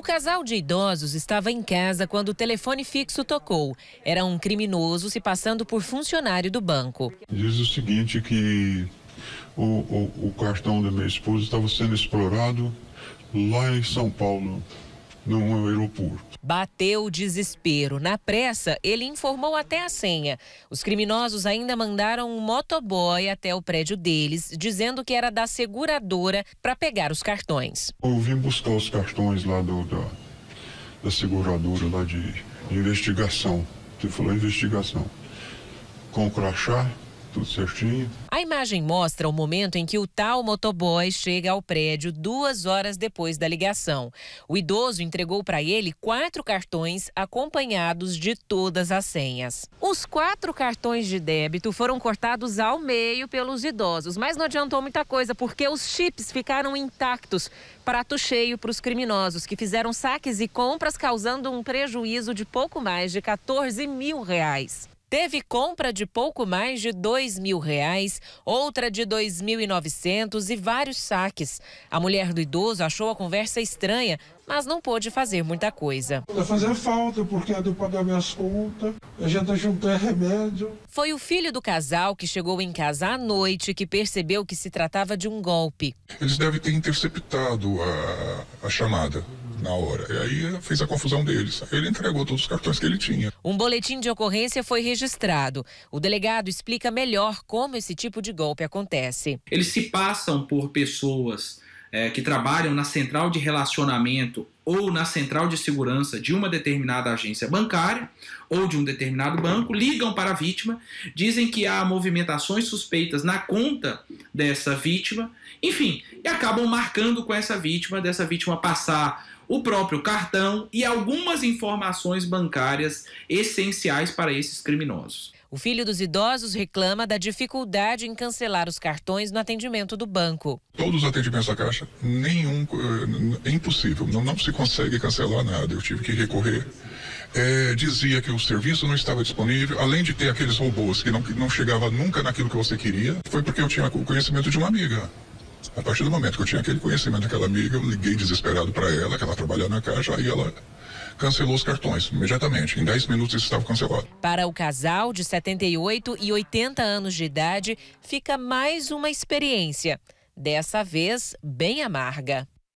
O casal de idosos estava em casa quando o telefone fixo tocou. Era um criminoso se passando por funcionário do banco. Diz o seguinte que o, o, o cartão da minha esposa estava sendo explorado lá em São Paulo num aeroporto. Bateu o desespero. Na pressa, ele informou até a senha. Os criminosos ainda mandaram um motoboy até o prédio deles, dizendo que era da seguradora para pegar os cartões. Eu vim buscar os cartões lá do, da, da seguradora lá de, de investigação. Você falou é investigação. Com o crachá, tudo certinho. A imagem mostra o momento em que o tal motoboy chega ao prédio duas horas depois da ligação. O idoso entregou para ele quatro cartões acompanhados de todas as senhas. Os quatro cartões de débito foram cortados ao meio pelos idosos, mas não adiantou muita coisa porque os chips ficaram intactos. Prato cheio para os criminosos que fizeram saques e compras causando um prejuízo de pouco mais de 14 mil reais teve compra de pouco mais de dois mil reais, outra de dois mil e novecentos e vários saques. A mulher do idoso achou a conversa estranha, mas não pôde fazer muita coisa. Vai fazer falta porque é do pagar minhas contas, a gente juntou remédio. Foi o filho do casal que chegou em casa à noite que percebeu que se tratava de um golpe. Eles devem ter interceptado a, a chamada na hora. E aí fez a confusão deles. Ele entregou todos os cartões que ele tinha. Um boletim de ocorrência foi registrado. O delegado explica melhor como esse tipo de golpe acontece. Eles se passam por pessoas é, que trabalham na central de relacionamento ou na central de segurança de uma determinada agência bancária ou de um determinado banco, ligam para a vítima, dizem que há movimentações suspeitas na conta dessa vítima, enfim, e acabam marcando com essa vítima, dessa vítima passar o próprio cartão e algumas informações bancárias essenciais para esses criminosos. O filho dos idosos reclama da dificuldade em cancelar os cartões no atendimento do banco. Todos os atendimentos da Caixa, nenhum, é impossível, não, não se consegue cancelar nada. Eu tive que recorrer é, dizia que o serviço não estava disponível, além de ter aqueles robôs que não, que não chegava nunca naquilo que você queria, foi porque eu tinha o conhecimento de uma amiga. A partir do momento que eu tinha aquele conhecimento daquela amiga, eu liguei desesperado para ela, que ela trabalhava na caixa, aí ela cancelou os cartões imediatamente. Em 10 minutos isso estava cancelado. Para o casal de 78 e 80 anos de idade, fica mais uma experiência. Dessa vez, bem amarga.